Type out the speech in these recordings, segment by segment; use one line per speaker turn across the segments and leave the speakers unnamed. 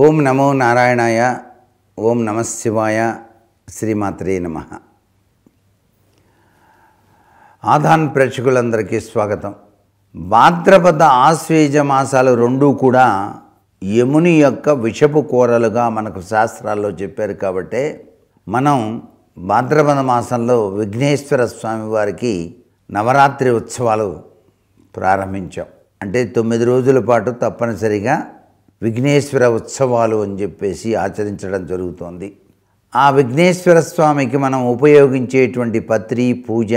ఓం నమో నారాయణాయ ఓం నమశివాయ శ్రీమాత్రే నమ ఆధాన్ ప్రేక్షకులందరికీ స్వాగతం భాద్రపద ఆశ్వేజ మాసాలు రెండూ కూడా యముని యొక్క విషపు కూరలుగా మనకు శాస్త్రాల్లో చెప్పారు కాబట్టే మనం భాద్రపద మాసంలో విఘ్నేశ్వర స్వామి వారికి నవరాత్రి ఉత్సవాలు ప్రారంభించాం అంటే తొమ్మిది రోజుల పాటు తప్పనిసరిగా విఘ్నేశ్వర ఉత్సవాలు అని చెప్పేసి ఆచరించడం జరుగుతోంది ఆ విఘ్నేశ్వర స్వామికి మనం ఉపయోగించేటువంటి పత్రి పూజ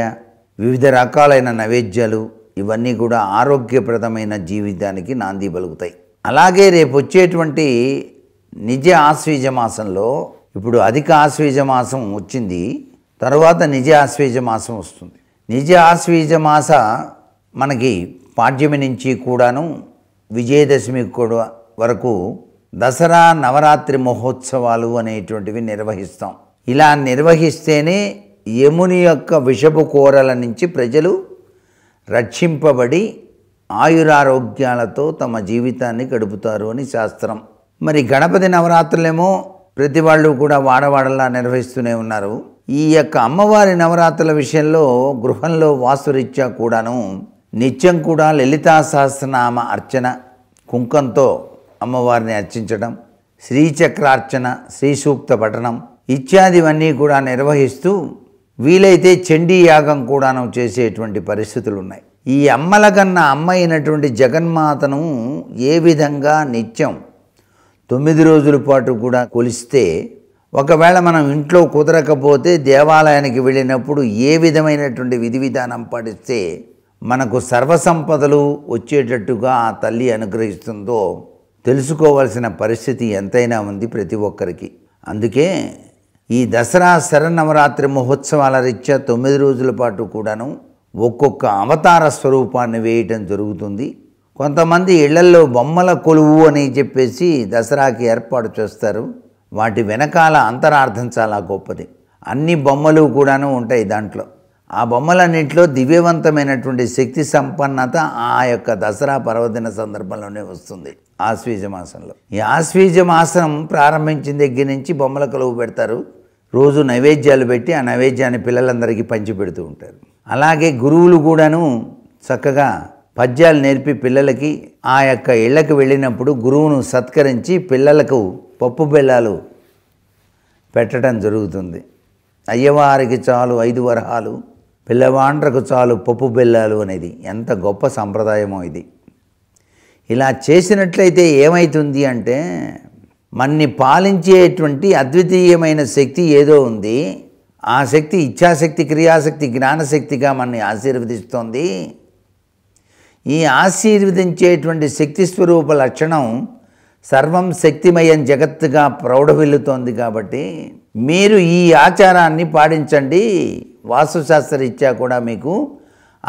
వివిధ రకాలైన నైవేద్యాలు ఇవన్నీ కూడా ఆరోగ్యప్రదమైన జీవితానికి నాంది పలుకుతాయి అలాగే రేపు వచ్చేటువంటి నిజ ఆశ్వీజ మాసంలో ఇప్పుడు అధిక ఆశ్వీజ మాసం వచ్చింది తర్వాత నిజ ఆశ్వీజ మాసం వస్తుంది నిజ ఆశ్వీజ మాస మనకి పాడ్యమి నుంచి కూడాను విజయదశమి కూడా వరకు దసరా నవరాత్రి మహోత్సవాలు అనేటువంటివి నిర్వహిస్తాం ఇలా నిర్వహిస్తేనే యముని యొక్క విషపు కోరల నుంచి ప్రజలు రక్షింపబడి ఆయురారోగ్యాలతో తమ జీవితాన్ని గడుపుతారు అని శాస్త్రం మరి గణపతి నవరాత్రులేమో ప్రతి వాళ్ళు కూడా వాడవాడలా నిర్వహిస్తూనే ఉన్నారు ఈ యొక్క అమ్మవారి నవరాత్రుల విషయంలో గృహంలో వాసురీత్యా కూడాను నిత్యం కూడా లలితా సహస్రనామ అర్చన కుంకంతో అమ్మవారిని అర్చించడం శ్రీచక్రార్చన శ్రీ సూక్త పఠనం ఇత్యాదివన్నీ కూడా నిర్వహిస్తూ వీలైతే చండీ యాగం కూడాను చేసేటువంటి పరిస్థితులు ఉన్నాయి ఈ అమ్మల కన్నా అమ్మ అయినటువంటి జగన్మాతను ఏ విధంగా నిత్యం తొమ్మిది రోజుల పాటు కూడా కొలిస్తే ఒకవేళ మనం ఇంట్లో కుదరకపోతే దేవాలయానికి వెళ్ళినప్పుడు ఏ విధమైనటువంటి విధి విధానం పాటిస్తే మనకు సర్వసంపదలు వచ్చేటట్టుగా ఆ తల్లి అనుగ్రహిస్తుందో తెలుసుకోవాల్సిన పరిస్థితి ఎంతైనా ఉంది ప్రతి ఒక్కరికి అందుకే ఈ దసరా శరన్నవరాత్రి మహోత్సవాల రీత్యా తొమ్మిది రోజుల పాటు కూడాను ఒక్కొక్క అవతార స్వరూపాన్ని వేయటం జరుగుతుంది కొంతమంది ఇళ్లల్లో బొమ్మల కొలువు అని చెప్పేసి దసరాకి ఏర్పాటు చేస్తారు వాటి వెనకాల అంతరార్థం చాలా గొప్పది అన్ని బొమ్మలు కూడాను ఉంటాయి దాంట్లో ఆ బొమ్మలన్నింటిలో దివ్యవంతమైనటువంటి శక్తి సంపన్నత ఆ యొక్క దసరా పర్వదిన సందర్భంలోనే వస్తుంది ఆశ్వీజ మాసంలో ఈ ఆశ్వీజ మాసం ప్రారంభించిన దగ్గర నుంచి బొమ్మల కలువు పెడతారు రోజు నైవేద్యాలు పెట్టి ఆ నైవేద్యాన్ని పిల్లలందరికీ పంచి పెడుతూ ఉంటారు అలాగే గురువులు కూడాను చక్కగా పద్యాలు నేర్పి పిల్లలకి ఆ యొక్క ఇళ్లకు వెళ్ళినప్పుడు గురువును సత్కరించి పిల్లలకు పప్పు బెల్లాలు పెట్టడం జరుగుతుంది అయ్యవారికి చాలు ఐదు వరహాలు పిల్లవాండ్రకు చాలు పప్పు బెల్లాలు అనేది ఎంత గొప్ప సంప్రదాయమో ఇది ఇలా చేసినట్లయితే ఏమైతుంది అంటే మన్ని పాలించేటువంటి అద్వితీయమైన శక్తి ఏదో ఉంది ఆ శక్తి ఇచ్ఛాశక్తి క్రియాశక్తి జ్ఞానశక్తిగా మనని ఆశీర్వదిస్తోంది ఈ ఆశీర్వదించేటువంటి శక్తి స్వరూప లక్షణం సర్వం శక్తిమయం జగత్తుగా ప్రౌఢవిల్లుతోంది కాబట్టి మీరు ఈ ఆచారాన్ని పాటించండి రీత్యా కూడా మీకు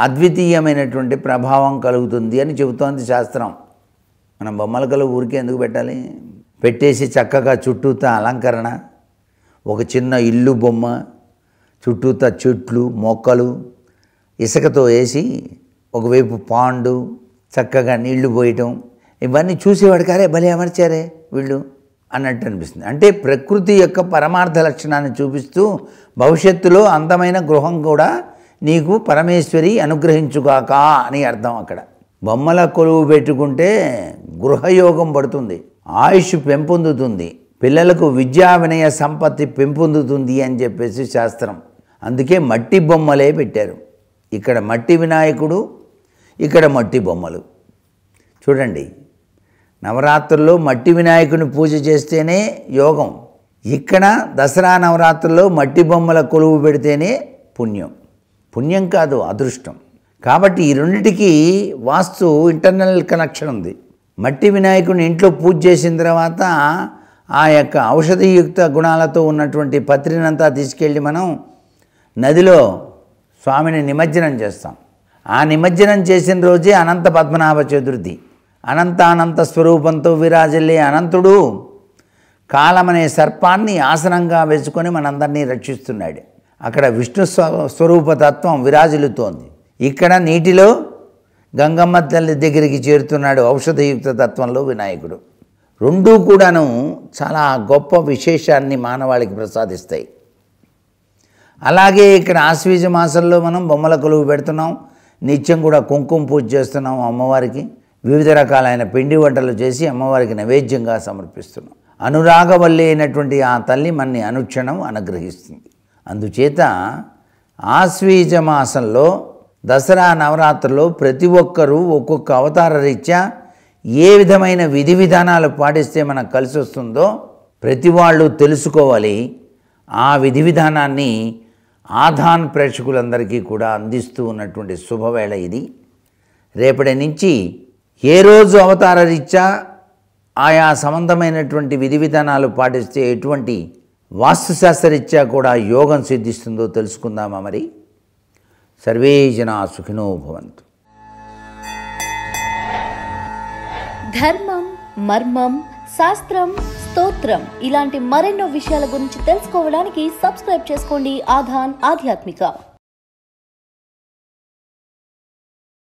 అద్వితీయమైనటువంటి ప్రభావం కలుగుతుంది అని చెబుతోంది శాస్త్రం మనం బొమ్మలకలు ఊరికే ఎందుకు పెట్టాలి పెట్టేసి చక్కగా చుట్టూత అలంకరణ ఒక చిన్న ఇల్లు బొమ్మ చుట్టూత చెట్లు మొక్కలు ఇసుకతో వేసి ఒకవైపు పాండు చక్కగా నీళ్లు పోయటం ఇవన్నీ చూసేవాడికి అరే భలే అమర్చారే వీళ్ళు అన్నట్టు అనిపిస్తుంది అంటే ప్రకృతి యొక్క పరమార్థ లక్షణాన్ని చూపిస్తూ భవిష్యత్తులో అందమైన గృహం కూడా నీకు పరమేశ్వరి అనుగ్రహించుగాక అని అర్థం అక్కడ బొమ్మల కొలువు పెట్టుకుంటే గృహయోగం పడుతుంది ఆయుష్ పెంపొందుతుంది పిల్లలకు విద్యా వినయ సంపత్తి పెంపొందుతుంది అని చెప్పేసి శాస్త్రం అందుకే మట్టి బొమ్మలే పెట్టారు ఇక్కడ మట్టి వినాయకుడు ఇక్కడ మట్టి బొమ్మలు చూడండి నవరాత్రుల్లో మట్టి వినాయకుని పూజ చేస్తేనే యోగం ఇక్కడ దసరా నవరాత్రుల్లో మట్టి బొమ్మల కొలువు పెడితేనే పుణ్యం పుణ్యం కాదు అదృష్టం కాబట్టి ఈ రెండిటికి వాస్తు ఇంటర్నల్ కనెక్షన్ ఉంది మట్టి వినాయకుని ఇంట్లో పూజ చేసిన తర్వాత ఆ యొక్క ఔషధయుక్త గుణాలతో ఉన్నటువంటి పత్రినంతా తీసుకెళ్ళి మనం నదిలో స్వామిని నిమజ్జనం చేస్తాం ఆ నిమజ్జనం చేసిన రోజే అనంత పద్మనాభ చతుర్థి అనంతానంత స్వరూపంతో విరాజిల్లే అనంతుడు కాలమనే సర్పాన్ని ఆసనంగా వేసుకొని మనందరినీ రక్షిస్తున్నాడు అక్కడ విష్ణు స్వరూపతత్వం విరాజిల్లుతోంది ఇక్కడ నీటిలో గంగమ్మ తల్లి దగ్గరికి చేరుతున్నాడు ఔషధయుక్త తత్వంలో వినాయకుడు రెండూ కూడాను చాలా గొప్ప విశేషాన్ని మానవాళికి ప్రసాదిస్తాయి అలాగే ఇక్కడ ఆశ్వీజ మాసంలో మనం బొమ్మల కొలువు పెడుతున్నాం నిత్యం కూడా కుంకుమ పూజ చేస్తున్నాం అమ్మవారికి వివిధ రకాలైన పిండి వంటలు చేసి అమ్మవారికి నైవేద్యంగా సమర్పిస్తున్నాం అనురాగవల్లి అయినటువంటి ఆ తల్లి మనని అనుక్షణం అనుగ్రహిస్తుంది అందుచేత ఆశ్వీజ మాసంలో దసరా నవరాత్రుల్లో ప్రతి ఒక్కరూ ఒక్కొక్క అవతార రీత్యా ఏ విధమైన విధి విధానాలు పాటిస్తే మనకు కలిసి వస్తుందో ప్రతి వాళ్ళు తెలుసుకోవాలి ఆ విధి విధానాన్ని ఆధాన్ ప్రేక్షకులందరికీ కూడా అందిస్తూ ఉన్నటువంటి శుభవేళ ఇది రేపటి నుంచి ఏ రోజు అవతార రీత్యా ఆయా సంబంధమైనటువంటి విధి విధానాలు పాటిస్తే ఎటువంటి వాస్తుశాస్త్రరీత్యా కూడా యోగం సిద్ధిస్తుందో తెలుసుకుందామా మరి సర్వే జనా సుఖినో భవంతు ధర్మం మర్మం శాస్త్రం స్తోత్రం ఇలాంటి మరెన్నో విషయాల గురించి తెలుసుకోవడానికి సబ్స్క్రైబ్ చేసుకోండి ఆధాన్ ఆధ్యాత్మిక